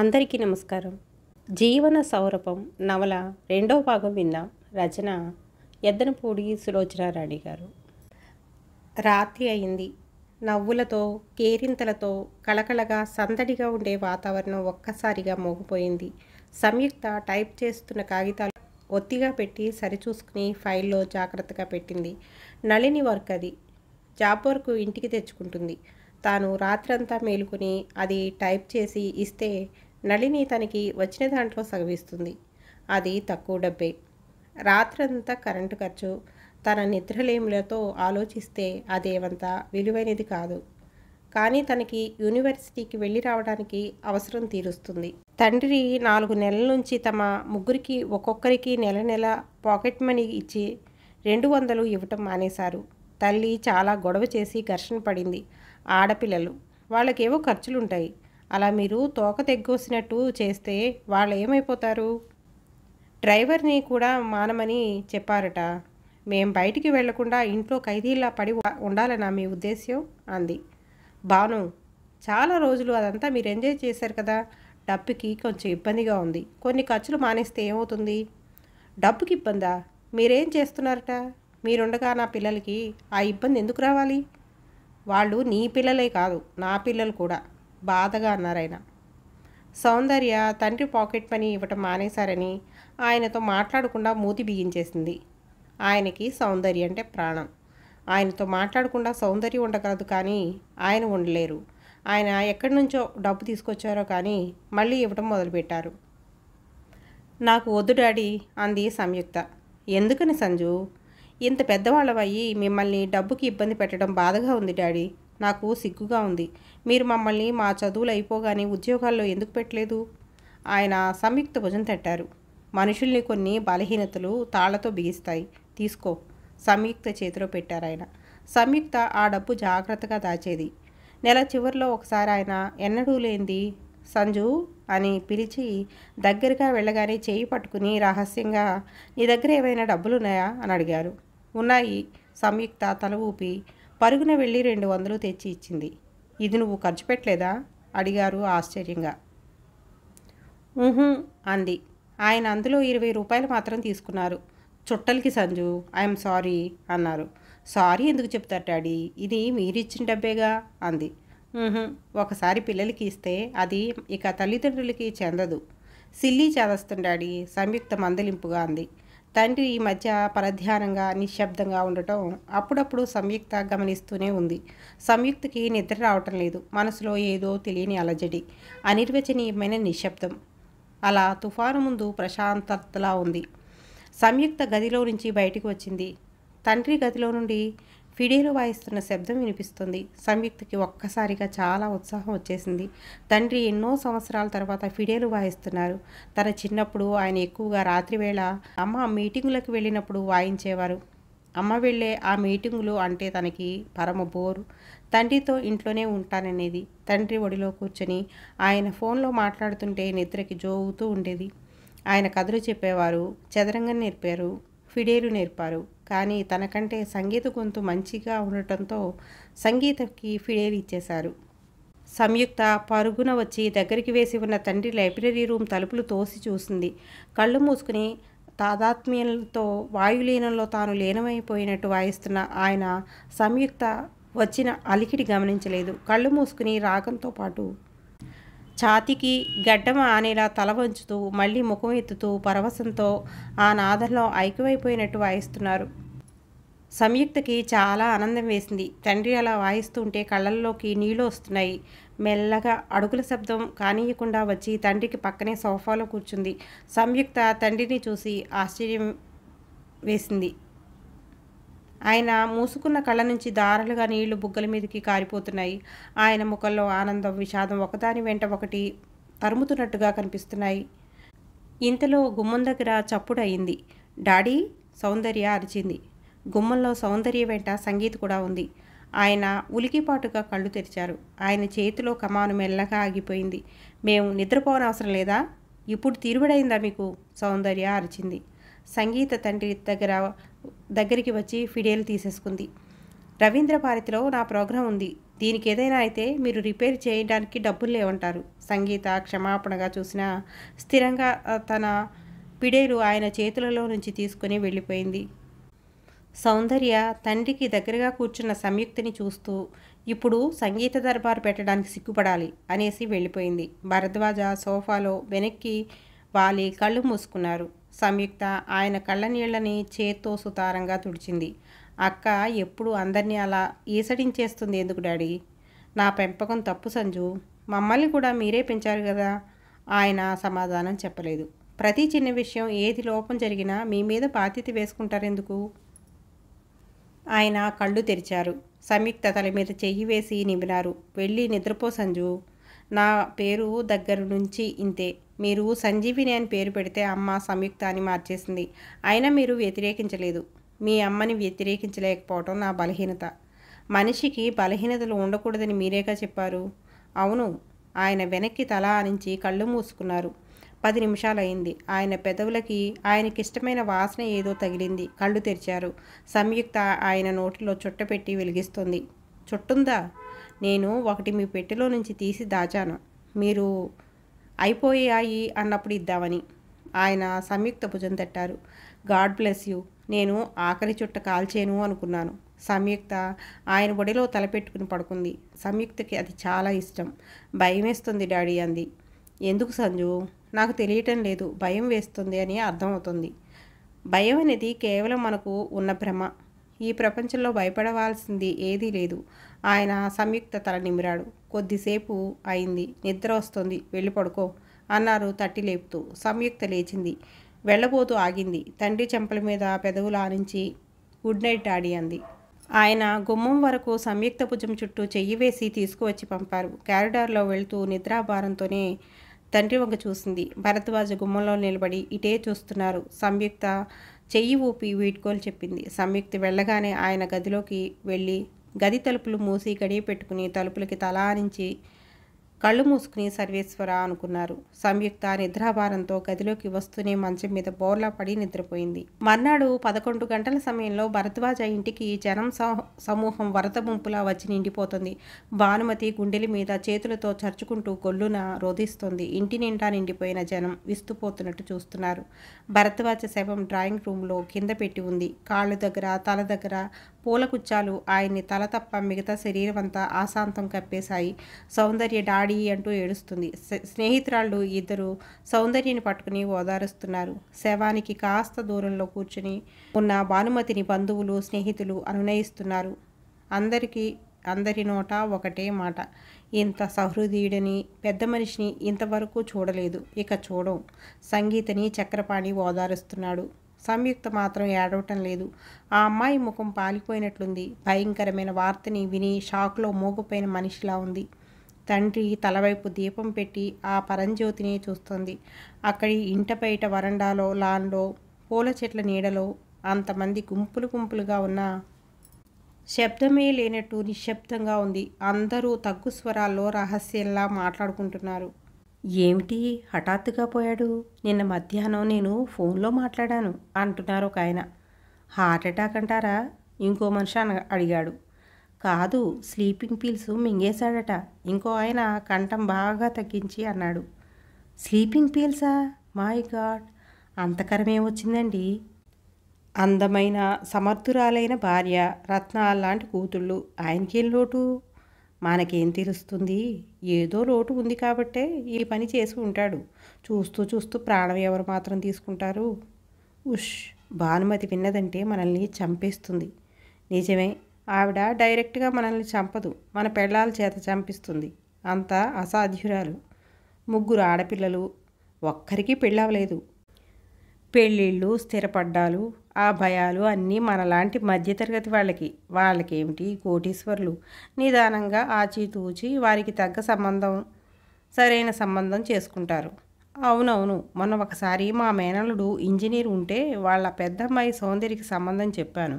అందరికీ నమస్కారం జీవన సౌరభం నవల రెండో భాగం విన్న రచన ఎద్దనపూడి సులోచన రాణి గారు రాత్రి అయింది నవ్వులతో కేరింతలతో కళకళగా సందడిగా ఉండే వాతావరణం ఒక్కసారిగా మోగిపోయింది సంయుక్త టైప్ చేస్తున్న కాగితాలు ఒత్తిగా పెట్టి సరిచూసుకుని ఫైల్లో జాగ్రత్తగా పెట్టింది నళిని వర్క్ అది జాబ్ వర్క్ ఇంటికి తెచ్చుకుంటుంది తాను రాత్రంతా మేలుకుని అది టైప్ చేసి ఇస్తే నళిని తనకి వచ్చిన దాంట్లో సగవిస్తుంది అది తక్కువ డబ్బే రాత్రంతా కరెంటు ఖర్చు తన నిద్రలేములతో ఆలోచిస్తే అదేవంత విలువైనది కాదు కానీ తనకి యూనివర్సిటీకి వెళ్ళి రావడానికి అవసరం తీరుస్తుంది తండ్రి నాలుగు నెలల నుంచి తమ ముగ్గురికి ఒక్కొక్కరికి నెల నెల పాకెట్ మనీ ఇచ్చి రెండు వందలు ఇవ్వటం మానేశారు తల్లి చాలా గొడవ చేసి ఘర్షణ పడింది ఆడపిల్లలు వాళ్ళకేవో ఖర్చులుంటాయి అలా మీరు తోక తెగ్గోసినట్టు చేస్తే వాళ్ళు ఏమైపోతారు డ్రైవర్ని కూడా మానమని చెప్పారట మేం బయటికి వెళ్లకుండా ఇంట్లో ఖైదీలా పడి ఉండాలనా మీ ఉద్దేశ్యం అంది బాను చాలా రోజులు అదంతా మీరు ఎంజాయ్ చేశారు కదా డబ్బుకి కొంచెం ఇబ్బందిగా ఉంది కొన్ని ఖర్చులు మానేస్తే ఏమవుతుంది డబ్బుకి ఇబ్బందా మీరేం చేస్తున్నారట మీరుండగా నా పిల్లలకి ఆ ఇబ్బంది ఎందుకు రావాలి వాళ్ళు నీ పిల్లలే కాదు నా పిల్లలు కూడా బాధగా అన్నారాయన సౌందర్య తండ్రి పాకెట్ మనీ ఇవ్వటం మానేశారని ఆయనతో మాట్లాడకుండా మూతి బిగించేసింది ఆయనకి సౌందర్య అంటే ప్రాణం ఆయనతో మాట్లాడకుండా సౌందర్య ఉండగలదు కానీ ఆయన ఉండలేరు ఆయన ఎక్కడి నుంచో డబ్బు తీసుకొచ్చారో కానీ మళ్ళీ ఇవ్వటం మొదలుపెట్టారు నాకు వద్దు డాడీ అంది సంయుక్త ఎందుకని సంజు ఇంత పెద్దవాళ్ళమయ్యి మిమ్మల్ని డబ్బుకి ఇబ్బంది పెట్టడం బాధగా ఉంది డాడీ నాకు సిగ్గుగా ఉంది మీరు మమ్మల్ని మా చదువులు అయిపోగానే ఉద్యోగాల్లో ఎందుకు పెట్టలేదు ఆయన సంయుక్త భుజం తట్టారు మనుషుల్ని కొన్ని బలహీనతలు తాళ్లతో బిగిస్తాయి తీసుకో సంయుక్త చేతిలో పెట్టారు ఆయన సంయుక్త ఆ డబ్బు జాగ్రత్తగా దాచేది నెల చివరిలో ఒకసారి ఆయన ఎన్నడూ లేంది సంజు అని పిలిచి దగ్గరగా వెళ్ళగానే చేయి పట్టుకుని రహస్యంగా నీ దగ్గర ఏమైనా డబ్బులున్నాయా అని అడిగారు ఉన్నాయి సంయుక్త తల ఊపి పరుగున వెళ్ళి రెండు వందలు తెచ్చి ఇచ్చింది ఇది నువ్వు ఖర్చు పెట్టలేదా అడిగారు ఆశ్చర్యంగా అంది ఆయన అందులో ఇరవై రూపాయలు మాత్రం తీసుకున్నారు చుట్టలకి సంజు ఐఎమ్ సారీ అన్నారు సారీ ఎందుకు చెప్తారు డాడీ ఇది మీరిచ్చిన డబ్బేగా అంది ఒకసారి పిల్లలకి ఇస్తే అది ఇక తల్లిదండ్రులకి చెందదు సిల్లీ చేదస్తుంది డాడీ సంయుక్త మందలింపుగా అంది తండ్రి ఈ మధ్య పరధ్యానంగా నిశ్శబ్దంగా ఉండటం అప్పుడప్పుడు సంయుక్త గమనిస్తూనే ఉంది సంయుక్తకి నిద్ర రావటం లేదు మనసులో ఏదో తెలియని అలజడి అనిర్వచనీయమైన నిశ్శబ్దం అలా తుఫాను ముందు ప్రశాంతతలా ఉంది సంయుక్త గదిలో నుంచి బయటికి వచ్చింది తండ్రి గదిలో నుండి ఫిడేలు వాయిస్తున్న శబ్దం వినిపిస్తుంది సంయుక్తకి ఒక్కసారిగా చాలా ఉత్సాహం వచ్చేసింది తండ్రి ఎన్నో సంవత్సరాల తర్వాత ఫిడేలు వాయిస్తున్నారు తన చిన్నప్పుడు ఆయన ఎక్కువగా రాత్రివేళ అమ్మ మీటింగులకు వెళ్ళినప్పుడు వాయించేవారు అమ్మ వెళ్ళే ఆ మీటింగులు అంటే తనకి పరమ బోరు తండ్రితో ఇంట్లోనే ఉంటాననేది తండ్రి ఒడిలో కూర్చొని ఆయన ఫోన్లో మాట్లాడుతుంటే నిద్రకి జోగుతూ ఉండేది ఆయన కథలు చెప్పేవారు చదరంగం నేర్పారు ఫిడేలు నేర్పారు కానీ తనకంటే సంగీత గొంతు మంచిగా ఉండటంతో సంగీతకి ఫిడేలు ఇచ్చేశారు సంయుక్త పరుగున వచ్చి దగ్గరికి వేసి ఉన్న తండ్రి లైబ్రరీ రూమ్ తలుపులు తోసి చూసింది కళ్ళు మూసుకుని తాదాత్మ్యంతో వాయులీనంలో తాను లీనమైపోయినట్టు వాయిస్తున్న ఆయన సంయుక్త వచ్చిన అలికిడి గమనించలేదు కళ్ళు మూసుకుని రాగంతో పాటు ఛాతికి గడ్డం ఆనేలా తల వంచుతూ మళ్ళీ ముఖం ఎత్తుతూ పరవశంతో ఆ నాదంలో ఐక్యమైపోయినట్టు వాయిస్తున్నారు సంయుక్తకి చాలా ఆనందం వేసింది తండ్రి అలా వాయిస్తూ ఉంటే కళ్ళల్లోకి నీళ్ళు వస్తున్నాయి మెల్లగా అడుగుల శబ్దం కానీయకుండా వచ్చి తండ్రికి పక్కనే సోఫాలో కూర్చుంది సంయుక్త తండ్రిని చూసి ఆశ్చర్యం వేసింది ఆయన మూసుకున్న కళ్ళ నుంచి దారాలుగా నీళ్లు బుగ్గల మీదకి కారిపోతున్నాయి ఆయన ముఖంలో ఆనందం విషాదం ఒకదాని వెంట ఒకటి తరుముతున్నట్టుగా కనిపిస్తున్నాయి ఇంతలో గుమ్మం దగ్గర చప్పుడు అయింది డాడీ సౌందర్య అరిచింది గుమ్మంలో సౌందర్య వెంట సంగీత్ కూడా ఉంది ఆయన ఉలికిపాటుగా కళ్ళు తెరిచారు ఆయన చేతిలో కమాను మెల్లగా ఆగిపోయింది మేము నిద్రపోనవసరం లేదా ఇప్పుడు తీరుబడైందా మీకు సౌందర్య అరిచింది సంగీత తండ్రి దగ్గర దగ్గరికి వచ్చి ఫిడేలు తీసేసుకుంది రవీంద్ర భారతిలో నా ప్రోగ్రాం ఉంది దీనికి ఏదైనా అయితే మీరు రిపేర్ చేయడానికి డబ్బులు లేవంటారు సంగీత క్షమాపణగా చూసిన స్థిరంగా తన పిడేలు ఆయన చేతులలో నుంచి తీసుకుని వెళ్ళిపోయింది సౌందర్య తండ్రికి దగ్గరగా కూర్చున్న సంయుక్తిని చూస్తూ ఇప్పుడు సంగీత దర్బారు పెట్టడానికి సిగ్గుపడాలి అనేసి వెళ్ళిపోయింది భరద్వాజ సోఫాలో వెనక్కి వాలి కళ్ళు మూసుకున్నారు సంయుక్త ఆయన కళ్ళనీళ్లని చేత్తో సుతారంగా తుడిచింది అక్క ఎప్పుడు అందరినీ అలా ఈసడించేస్తుంది ఎందుకు డాడీ నా పెంపకం తప్పు సంజు మమ్మల్ని కూడా మీరే పెంచారు కదా ఆయన సమాధానం చెప్పలేదు ప్రతి చిన్న విషయం ఏది లోపం జరిగినా మీ మీద బాధ్యత వేసుకుంటారెందుకు ఆయన కళ్ళు తెరిచారు సంయుక్త తల మీద చెయ్యి వేసి నిమినారు వెళ్ళి నిద్రపో సంజు నా పేరు దగ్గర నుంచి ఇంతే మీరు సంజీవిని అని పేరు పెడితే అమ్మ సంయుక్త అని మార్చేసింది అయినా మీరు వ్యతిరేకించలేదు మీ అమ్మని వ్యతిరేకించలేకపోవటం నా బలహీనత మనిషికి బలహీనతలు ఉండకూడదని మీరేగా చెప్పారు అవును ఆయన వెనక్కి తల ఆనించి కళ్ళు మూసుకున్నారు పది నిమిషాలయ్యింది ఆయన పెదవులకి ఆయనకిష్టమైన వాసన ఏదో తగిలింది కళ్ళు తెరిచారు సంయుక్త ఆయన నోటిలో చుట్టపెట్టి వెలిగిస్తుంది చుట్టుందా నేను ఒకటి మీ పెట్టెలో నుంచి తీసి దాచాను మీరు అయిపోయాయి అన్నప్పుడు ఇద్దామని ఆయన సంయుక్త భుజం తట్టారు గాడ్ బ్లెస్ యూ నేను ఆఖరి చుట్ట కాల్చేను అనుకున్నాను సంయుక్త ఆయన బొడిలో తలపెట్టుకుని పడుకుంది సంయుక్తకి అది చాలా ఇష్టం భయం వేస్తుంది డాడీ అంది ఎందుకు సంజు నాకు తెలియటం లేదు భయం వేస్తుంది అని అర్థమవుతుంది భయం అనేది కేవలం మనకు ఉన్న భ్రమ ఈ ప్రపంచంలో భయపడవలసింది ఏదీ లేదు ఆయన సంయుక్త తల నిమిరాడు కొద్దిసేపు అయింది నిద్ర వస్తుంది వెళ్ళి పడుకో అన్నారు తట్టి లేపుతూ సంయుక్త లేచింది వెళ్ళబోతూ ఆగింది తండ్రి చెంపల మీద పెదవులు ఆనించి గుడ్ నైట్ డాడీ అంది ఆయన గుమ్మం వరకు సంయుక్త భుజం చుట్టూ చెయ్యి వేసి తీసుకువచ్చి పంపారు క్యారిడార్లో వెళుతూ నిద్రాభారంతోనే తండ్రి వంక చూసింది భరద్వాజ గుమ్మంలో నిలబడి ఇటే చూస్తున్నారు సంయుక్త చెయ్యి ఊపి వీడ్కోలు చెప్పింది సంయుక్తి వెళ్ళగానే ఆయన గదిలోకి వెళ్ళి గది తలుపులు మూసి గడియ పెట్టుకుని తలుపులకి అనించి కళ్ళు మూసుకుని సర్వేశ్వర అనుకున్నారు సంయుక్త నిద్రాభారంతో గదిలోకి వస్తూనే మంచం మీద బోర్లా పడి నిద్రపోయింది మర్నాడు పదకొండు గంటల సమయంలో భరద్వాజ ఇంటికి జనం సమూహం వరద ముంపులా వచ్చి నిండిపోతుంది భానుమతి గుండెల మీద చేతులతో చర్చుకుంటూ గొల్లున రోధిస్తుంది ఇంటి నిండా నిండిపోయిన జనం విస్తుపోతున్నట్టు చూస్తున్నారు భరద్వాజ శవం డ్రాయింగ్ రూమ్లో కింద పెట్టి ఉంది కాళ్ళ దగ్గర తల దగ్గర పూలకుచ్చాలు ఆయన్ని తల తప్ప మిగతా శరీరమంతా ఆశాంతం కప్పేశాయి సౌందర్య డాడీ అంటూ ఏడుస్తుంది స్నేహితురాళ్ళు ఇద్దరు సౌందర్యని పట్టుకుని ఓదారుస్తున్నారు శవానికి కాస్త దూరంలో కూర్చుని ఉన్న భానుమతిని బంధువులు స్నేహితులు అనునయిస్తున్నారు అందరికీ అందరి నోట ఒకటే మాట ఇంత సహృదయుడిని పెద్ద మనిషిని ఇంతవరకు చూడలేదు ఇక చూడం సంగీతని చక్రపాణి ఓదారుస్తున్నాడు సంయుక్త మాత్రం ఏడవటం లేదు ఆ అమ్మాయి ముఖం పాలిపోయినట్లుంది భయంకరమైన వార్తని విని షాక్లో మోగపోయిన మనిషిలా ఉంది తండ్రి తలవైపు దీపం పెట్టి ఆ పరంజ్యోతినే చూస్తుంది అక్కడి ఇంట బయట వరండాలో లాన్లో పూల చెట్ల నీడలో అంతమంది గుంపులు గుంపులుగా ఉన్న శబ్దమే లేనట్టు నిశ్శబ్దంగా ఉంది అందరూ తగ్గు స్వరాల్లో రహస్యంలా మాట్లాడుకుంటున్నారు ఏమిటి హఠాత్తుగా పోయాడు నిన్న మధ్యాహ్నం నేను ఫోన్లో మాట్లాడాను అంటున్నారు ఒక ఆయన హార్ట్ అటాక్ అంటారా ఇంకో మనిషి అడిగాడు కాదు స్లీపింగ్ పిల్స్ మింగేశాడట ఇంకో ఆయన కంఠం బాగా తగ్గించి అన్నాడు స్లీపింగ్ పీల్సా మై గాడ్ అంతకరం ఏమొచ్చిందండి అందమైన సమర్థురాలైన భార్య రత్నాల లాంటి కూతుళ్ళు ఆయనకేం లోటు మనకేం తెలుస్తుంది ఏదో లోటు ఉంది కాబట్టే ఈ పని చేసి ఉంటాడు చూస్తూ చూస్తూ ప్రాణం ఎవరు మాత్రం తీసుకుంటారు ఉష్ భానుమతి విన్నదంటే మనల్ని చంపేస్తుంది నిజమే ఆవిడ డైరెక్ట్గా మనల్ని చంపదు మన పెళ్ళాల చేత చంపిస్తుంది అంతా అసాధ్యురాలు ముగ్గురు ఆడపిల్లలు ఒక్కరికి పెళ్ళవలేదు పెళ్ళిళ్ళు స్థిరపడ్డాలు ఆ భయాలు అన్నీ మనలాంటి మధ్యతరగతి వాళ్ళకి వాళ్ళకేమిటి కోటీశ్వర్లు నిదానంగా ఆచితూచి వారికి తగ్గ సంబంధం సరైన సంబంధం చేసుకుంటారు అవునవును మొన్న ఒకసారి మా మేనల్లుడు ఇంజనీర్ ఉంటే వాళ్ళ పెద్దమ్మాయి సౌందర్యకి సంబంధం చెప్పాను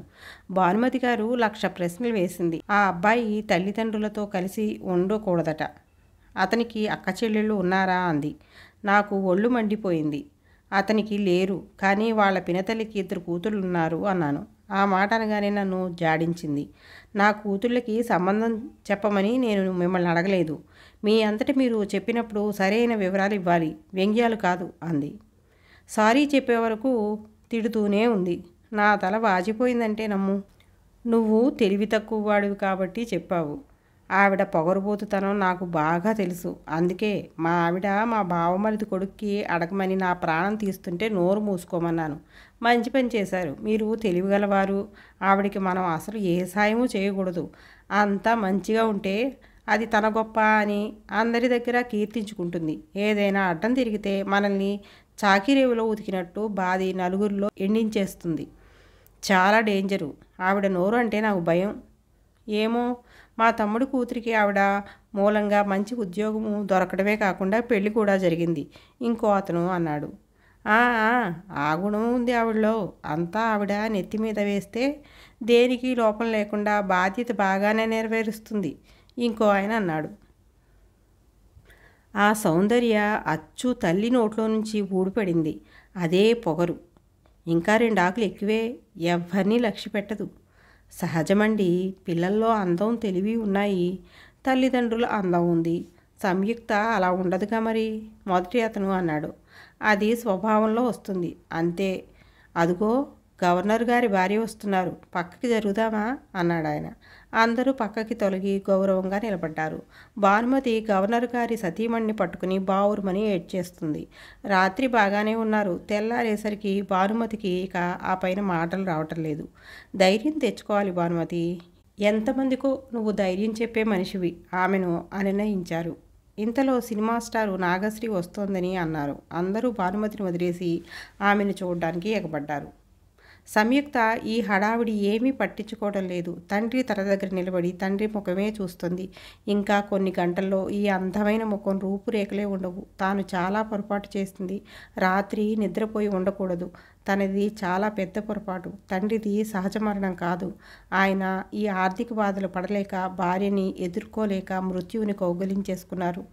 భానుమతి గారు లక్ష ప్రశ్నలు వేసింది ఆ అబ్బాయి తల్లిదండ్రులతో కలిసి ఉండకూడదట అతనికి అక్క చెల్లెళ్ళు ఉన్నారా అంది నాకు ఒళ్ళు మండిపోయింది అతనికి లేరు కానీ వాళ్ళ పినతల్లికి ఇద్దరు కూతుళ్ళున్నారు అన్నాను ఆ మాట అనగానే నన్ను జాడించింది నా కూతుళ్ళకి సంబంధం చెప్పమని నేను మిమ్మల్ని అడగలేదు మీ అంతటి మీరు చెప్పినప్పుడు సరైన వివరాలు ఇవ్వాలి వ్యంగ్యాలు కాదు అంది సారీ చెప్పే వరకు తిడుతూనే ఉంది నా తల వాచిపోయిందంటే నమ్ము నువ్వు తెలివి తక్కువ వాడివి కాబట్టి చెప్పావు ఆవిడ పొగరుబోతుతనం నాకు బాగా తెలుసు అందుకే మా ఆవిడ మా బావమరిది కొడుక్కి అడగమని నా ప్రాణం తీస్తుంటే నోరు మూసుకోమన్నాను మంచి పని చేశారు మీరు తెలివిగలవారు ఆవిడకి మనం అసలు ఏ సాయమూ చేయకూడదు అంతా మంచిగా ఉంటే అది తన గొప్ప అని అందరి దగ్గర కీర్తించుకుంటుంది ఏదైనా అడ్డం తిరిగితే మనల్ని చాకిరేవులో ఉతికినట్టు బాధి నలుగురిలో ఎండించేస్తుంది చాలా డేంజరు ఆవిడ నోరు అంటే నాకు భయం ఏమో మా తమ్ముడు కూతురికి ఆవిడ మూలంగా మంచి ఉద్యోగము దొరకడమే కాకుండా పెళ్లి కూడా జరిగింది ఇంకో అతను అన్నాడు ఆ గుణం ఉంది ఆవిడలో అంతా ఆవిడ నెత్తి మీద వేస్తే దేనికి లోపం లేకుండా బాధ్యత బాగానే నెరవేరుస్తుంది ఇంకో ఆయన అన్నాడు ఆ సౌందర్య అచ్చు తల్లి నోట్లో నుంచి ఊడిపడింది అదే పొగరు ఇంకా రెండు ఆకులు ఎక్కువే ఎవ్వరినీ లక్ష్య పెట్టదు సహజమండి పిల్లల్లో అందం తెలివి ఉన్నాయి తల్లిదండ్రుల అందం ఉంది సంయుక్త అలా ఉండదుగా మరి మొదటి అతను అన్నాడు అది స్వభావంలో వస్తుంది అంతే అదుగో గవర్నర్ గారి భార్య వస్తున్నారు పక్కకి జరుగుదామా అన్నాడు ఆయన అందరూ పక్కకి తొలగి గౌరవంగా నిలబడ్డారు భానుమతి గవర్నర్ గారి సతీమణిని పట్టుకుని బావురుమని ఏడ్చేస్తుంది రాత్రి బాగానే ఉన్నారు తెల్లారేసరికి భానుమతికి ఇక ఆ పైన మాటలు రావటం లేదు ధైర్యం తెచ్చుకోవాలి భానుమతి ఎంతమందికో నువ్వు ధైర్యం చెప్పే మనిషివి ఆమెను అనిర్ణయించారు ఇంతలో సినిమా స్టారు నాగశ్రీ వస్తోందని అన్నారు అందరూ భానుమతిని వదిలేసి ఆమెను చూడడానికి ఎగబడ్డారు సంయుక్త ఈ హడావిడి ఏమీ పట్టించుకోవడం లేదు తండ్రి తన దగ్గర నిలబడి తండ్రి ముఖమే చూస్తుంది ఇంకా కొన్ని గంటల్లో ఈ అందమైన ముఖం రూపురేఖలే ఉండవు తాను చాలా పొరపాటు చేస్తుంది రాత్రి నిద్రపోయి ఉండకూడదు తనది చాలా పెద్ద పొరపాటు తండ్రిది సహజ మరణం కాదు ఆయన ఈ ఆర్థిక బాధలు పడలేక భార్యని ఎదుర్కోలేక మృత్యువుని కౌగలించేసుకున్నారు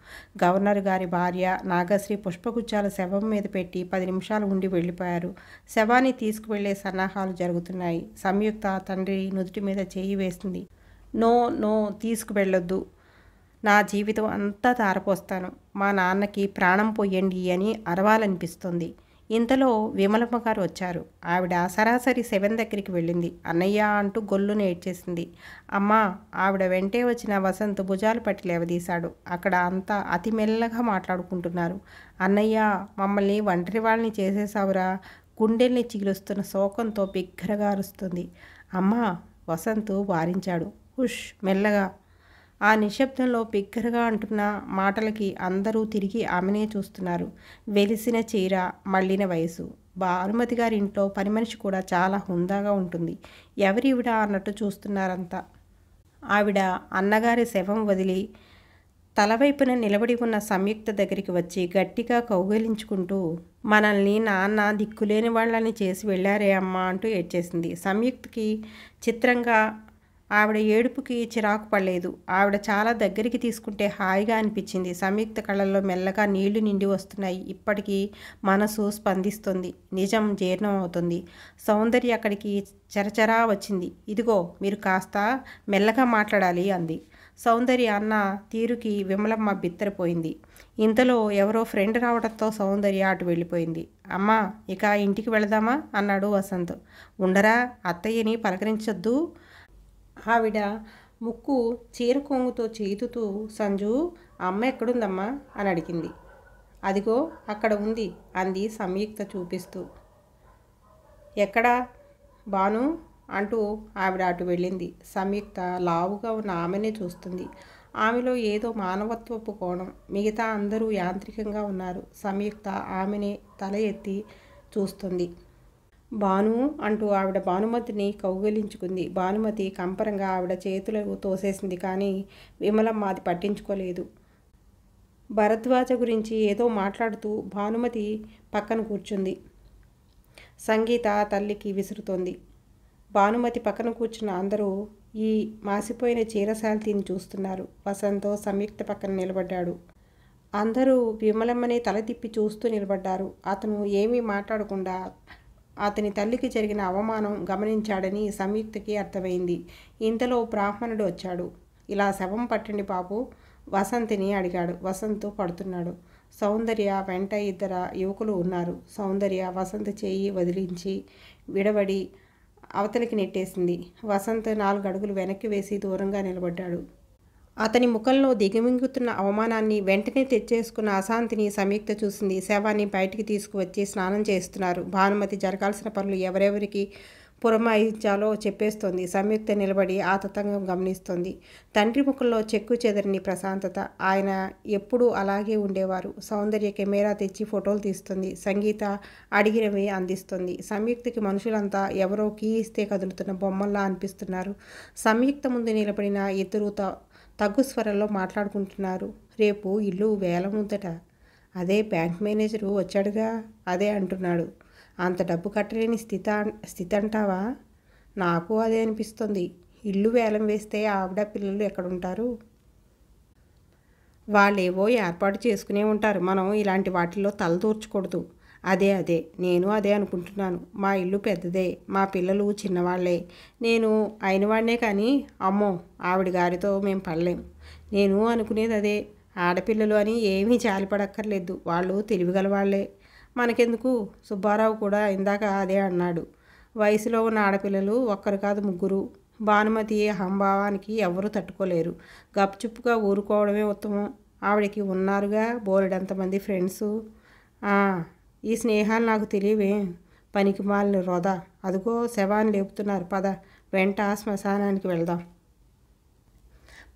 గవర్నర్ గారి భార్య నాగశ్రీ పుష్పగుచ్చాల శవం మీద పెట్టి పది నిమిషాలు ఉండి వెళ్ళిపోయారు శవాన్ని తీసుకువెళ్లే సన్నాహాలు జరుగుతున్నాయి సంయుక్త తండ్రి నుదుటి మీద చేయి వేసింది నో నో తీసుకువెళ్ళొద్దు నా జీవితం అంతా తారపోస్తాను మా నాన్నకి ప్రాణం పోయండి అని అరవాలనిపిస్తుంది ఇంతలో విమలమ్మ గారు వచ్చారు ఆవిడ సరాసరి శవన్ దగ్గరికి వెళ్ళింది అన్నయ్య అంటూ గొల్లును ఏడ్చేసింది అమ్మా ఆవిడ వెంటే వచ్చిన వసంత్ భుజాలు పట్టి లేవదీశాడు అక్కడ అంతా అతి మెల్లగా మాట్లాడుకుంటున్నారు అన్నయ్య మమ్మల్ని ఒంటరి వాళ్ళని చేసేసావురా గుండెల్ని చిగులుస్తున్న శోకంతో బిగ్గరగా అరుస్తుంది అమ్మా వసంత్ వారించాడు హుష్ మెల్లగా ఆ నిశ్శబ్దంలో బిగ్గరగా అంటున్న మాటలకి అందరూ తిరిగి ఆమెనే చూస్తున్నారు వెలిసిన చీర మళ్ళిన వయసు భానుమతి గారి ఇంట్లో పని మనిషి కూడా చాలా హుందాగా ఉంటుంది ఎవరివిడ అన్నట్టు చూస్తున్నారంతా ఆవిడ అన్నగారి శవం వదిలి తలవైపున నిలబడి ఉన్న సంయుక్త దగ్గరికి వచ్చి గట్టిగా కౌగలించుకుంటూ మనల్ని నాన్న దిక్కులేని వాళ్ళని చేసి వెళ్ళారే అమ్మ అంటూ ఏడ్చేసింది సంయుక్త్కి చిత్రంగా ఆవిడ ఏడుపుకి చిరాకు పడలేదు ఆవిడ చాలా దగ్గరికి తీసుకుంటే హాయిగా అనిపించింది సంయుక్త కళ్ళల్లో మెల్లగా నీళ్లు నిండి వస్తున్నాయి ఇప్పటికీ మనసు స్పందిస్తుంది నిజం జీర్ణం అవుతుంది సౌందర్య అక్కడికి చరచరా వచ్చింది ఇదిగో మీరు కాస్త మెల్లగా మాట్లాడాలి అంది సౌందర్య అన్న తీరుకి విమలమ్మ బిత్తరపోయింది ఇంతలో ఎవరో ఫ్రెండ్ రావడంతో సౌందర్య అటు వెళ్ళిపోయింది అమ్మా ఇక ఇంటికి వెళదామా అన్నాడు వసంత్ ఉండరా అత్తయ్యని పలకరించొద్దు ఆవిడ ముక్కు చీర కొంగుతో చేతుతూ సంజు అమ్మ ఎక్కడుందమ్మా అని అడిగింది అదిగో అక్కడ ఉంది అంది సంయుక్త చూపిస్తూ ఎక్కడా బాను అంటూ ఆవిడ అటు వెళ్ళింది సంయుక్త లావుగా ఉన్న ఆమెనే చూస్తుంది ఆమెలో ఏదో మానవత్వపు కోణం మిగతా అందరూ యాంత్రికంగా ఉన్నారు సంయుక్త ఆమెనే తల ఎత్తి చూస్తుంది బాను అంటూ ఆవిడ భానుమతిని కౌగలించుకుంది భానుమతి కంపరంగా ఆవిడ చేతులు తోసేసింది కానీ విమలమ్మ అది పట్టించుకోలేదు భరద్వాజ గురించి ఏదో మాట్లాడుతూ భానుమతి పక్కన కూర్చుంది సంగీత తల్లికి విసురుతోంది భానుమతి పక్కన కూర్చున్న అందరూ ఈ మాసిపోయిన చీరశాంతిని చూస్తున్నారు వసంతో సంయుక్త పక్కన నిలబడ్డాడు అందరూ విమలమ్మని తల తిప్పి చూస్తూ నిలబడ్డారు అతను ఏమీ మాట్లాడకుండా అతని తల్లికి జరిగిన అవమానం గమనించాడని సంయుక్తకి అర్థమైంది ఇంతలో బ్రాహ్మణుడు వచ్చాడు ఇలా శవం పట్టండి బాబు వసంతిని అడిగాడు వసంత్ పడుతున్నాడు సౌందర్య వెంట ఇద్దర యువకులు ఉన్నారు సౌందర్య వసంత్ చేయి వదిలించి విడబడి అవతలికి నెట్టేసింది వసంత్ నాలుగు అడుగులు వెనక్కి వేసి దూరంగా నిలబడ్డాడు అతని ముఖంలో దిగమింగుతున్న అవమానాన్ని వెంటనే తెచ్చేసుకున్న అశాంతిని సంయుక్త చూసింది శవాన్ని బయటికి తీసుకువచ్చి స్నానం చేస్తున్నారు భానుమతి జరగాల్సిన పనులు ఎవరెవరికి పురమాయించాలో చెప్పేస్తోంది సంయుక్త నిలబడి ఆతతంగం గమనిస్తోంది తండ్రి ముఖంలో చెక్కు చెదరిని ప్రశాంతత ఆయన ఎప్పుడూ అలాగే ఉండేవారు సౌందర్య కెమెరా తెచ్చి ఫోటోలు తీస్తుంది సంగీత అడిగినవి అందిస్తుంది సంయుక్తకి మనుషులంతా ఎవరో కీ ఇస్తే కదులుతున్న బొమ్మల్లా అనిపిస్తున్నారు సంయుక్త ముందు నిలబడిన ఇద్దరు తగ్గు స్వరంలో మాట్లాడుకుంటున్నారు రేపు ఇల్లు వేలముందట అదే బ్యాంక్ మేనేజరు వచ్చాడుగా అదే అంటున్నాడు అంత డబ్బు కట్టలేని స్థిత స్థితి అంటావా నాకు అదే అనిపిస్తుంది ఇల్లు వేలం వేస్తే ఆవిడ పిల్లలు ఎక్కడుంటారు వాళ్ళేవో ఏర్పాటు చేసుకునే ఉంటారు మనం ఇలాంటి వాటిల్లో తల అదే అదే నేను అదే అనుకుంటున్నాను మా ఇల్లు పెద్దదే మా పిల్లలు చిన్నవాళ్లే నేను అయినవాడినే కానీ అమ్మో ఆవిడ గారితో మేము పడలేం నేను అనుకునేది అదే ఆడపిల్లలు అని ఏమీ జాలిపడక్కర్లేదు వాళ్ళు తెలివిగలవాళ్లే మనకెందుకు సుబ్బారావు కూడా ఇందాక అదే అన్నాడు వయసులో ఉన్న ఆడపిల్లలు ఒక్కరు కాదు ముగ్గురు భానుమతి అహంభావానికి ఎవరూ తట్టుకోలేరు గప్చుప్పుగా ఊరుకోవడమే ఉత్తమం ఆవిడకి ఉన్నారుగా బోలెడంతమంది ఫ్రెండ్సు ఈ స్నేహాలు నాకు తెలియవే పనికి మాలిన రోదా అదిగో శవాన్ని లేపుతున్నారు పద వెంట శ్మశానానికి వెళ్దాం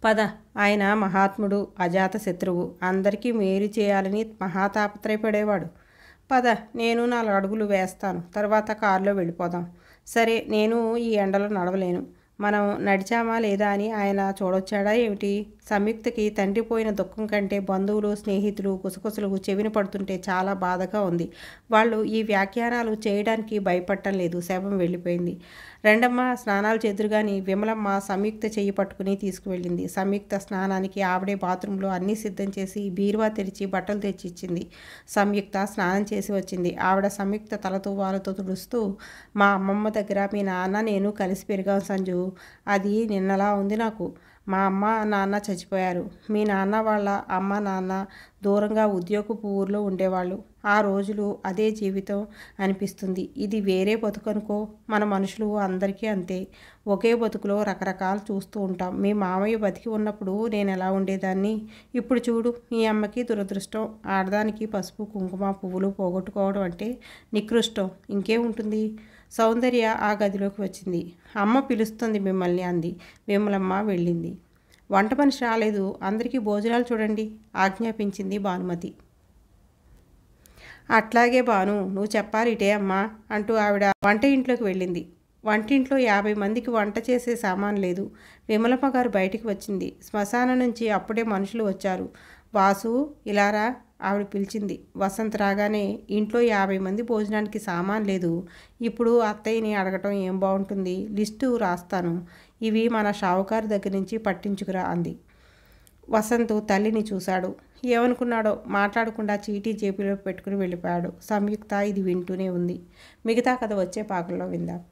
పద ఆయన మహాత్ముడు అజాత శత్రువు అందరికీ మేలు చేయాలని మహాతాపత్రయపడేవాడు పద నేను నాలుగు అడుగులు వేస్తాను తర్వాత కారులో వెళ్ళిపోదాం సరే నేను ఈ ఎండలో నడవలేను మనం నడిచామా లేదా అని ఆయన చూడొచ్చాడా ఏమిటి సంయుక్తకి తండ్రి పోయిన దుఃఖం కంటే బంధువులు స్నేహితులు గుసగుసలు చెవిన పడుతుంటే చాలా బాధగా ఉంది వాళ్ళు ఈ వ్యాఖ్యానాలు చేయడానికి భయపడటం లేదు శవం వెళ్ళిపోయింది రెండమ్మ స్నానాలు చెదురుగాని విమలమ్మ సంయుక్త చేయి పట్టుకుని తీసుకువెళ్ళింది సంయుక్త స్నానానికి ఆవిడే బాత్రూంలో అన్నీ సిద్ధం చేసి బీరువా తెరిచి బట్టలు తెచ్చిచ్చింది సంయుక్త స్నానం చేసి వచ్చింది ఆవిడ సంయుక్త తలతో వాళ్ళతో తుడుస్తూ మా అమ్మమ్మ దగ్గర మీ నాన్న నేను కలిసి పెరిగాం సంజు అది నిన్నలా ఉంది నాకు మా అమ్మ నాన్న చచ్చిపోయారు మీ నాన్న వాళ్ళ అమ్మ నాన్న దూరంగా ఉద్యోగపు ఊర్లో ఉండేవాళ్ళు ఆ రోజులు అదే జీవితం అనిపిస్తుంది ఇది వేరే బతుకనుకో మన మనుషులు అందరికీ అంతే ఒకే బతుకులో రకరకాలు చూస్తూ ఉంటాం మీ మామయ్య బతికి ఉన్నప్పుడు నేను ఎలా ఉండేదాన్ని ఇప్పుడు చూడు మీ అమ్మకి దురదృష్టం ఆడదానికి పసుపు కుంకుమ పువ్వులు పోగొట్టుకోవడం అంటే నికృష్టం ఇంకే ఉంటుంది సౌందర్య ఆ గదిలోకి వచ్చింది అమ్మ పిలుస్తుంది మిమ్మల్ని అంది విమలమ్మ వెళ్ళింది వంట మనిషి రాలేదు అందరికీ భోజనాలు చూడండి ఆజ్ఞాపించింది భానుమతి అట్లాగే భాను నువ్వు చెప్పాలిటే అమ్మా అంటూ ఆవిడ వంట ఇంట్లోకి వెళ్ళింది వంటింట్లో యాభై మందికి వంట చేసే సామాన్ లేదు విమలమ్మ గారు బయటికి వచ్చింది శ్మశానం నుంచి అప్పుడే మనుషులు వచ్చారు వాసు ఇలారా ఆవిడ పిలిచింది వసంత్ రాగానే ఇంట్లో యాభై మంది భోజనానికి సామాన్ లేదు ఇప్పుడు అత్తయ్యని అడగటం ఏం బాగుంటుంది లిస్టు రాస్తాను ఇవి మన షావుకారు దగ్గర నుంచి పట్టించుకురా అంది వసంత్ తల్లిని చూశాడు ఏమనుకున్నాడో మాట్లాడకుండా చీటీ జేబులో పెట్టుకుని వెళ్ళిపోయాడు సంయుక్త ఇది వింటూనే ఉంది మిగతా కథ వచ్చే పాకల్లో విందాం